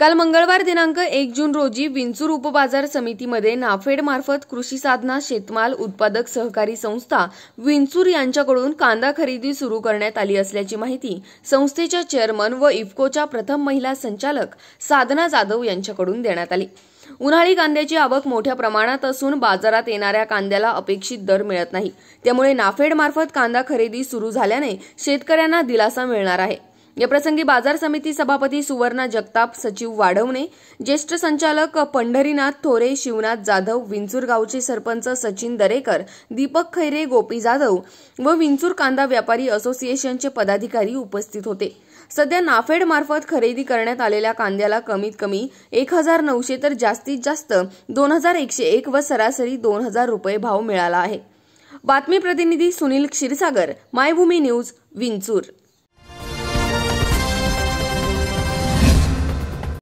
काल मंगळवार दिनांक एक जून रोजी विंचूर उपबाजार समितीमध्ये मार्फत कृषी साधना शेतमाल उत्पादक सहकारी संस्था विंचूर यांच्याकडून कांदा खरेदी सुरू करण्यात आली असल्याची माहिती संस्थेच्या चेअरमन व इफ्कोच्या प्रथम महिला संचालक साधना जाधव यांच्याकडून देण्यात आली उन्हाळी कांद्याची आवक मोठ्या प्रमाणात असून बाजारात येणाऱ्या कांद्याला अपेक्षित दर मिळत नाही त्यामुळे मार्फत कांदा खरेदी सुरू झाल्याने शेतकऱ्यांना दिलासा मिळणार आहे याप्रसंगी बाजार समिती सभापती सुवर्णा जगताप सचिव वाढवणे ज्येष्ठ संचालक पंढरीनाथ थोरे शिवनाथ जाधव विंचूर गावचे सरपंच सचिन दरेकर दीपक खैरे गोपी जाधव व विंचूर कांदा व्यापारी असोसिएशनचे पदाधिकारी उपस्थित होते सध्या नाफेडमार्फत खरेदी करण्यात आलेल्या कांद्याला कमीत कमी एक हजार नऊशे तर जास्तीत जास्त दोन हजार एकशे एक व सरासरी दोन हजार रुपये भाव मिळाला आहे बातमी प्रतिनिधी सुनील क्षीरसागर मायभूमी न्यूज विंचूर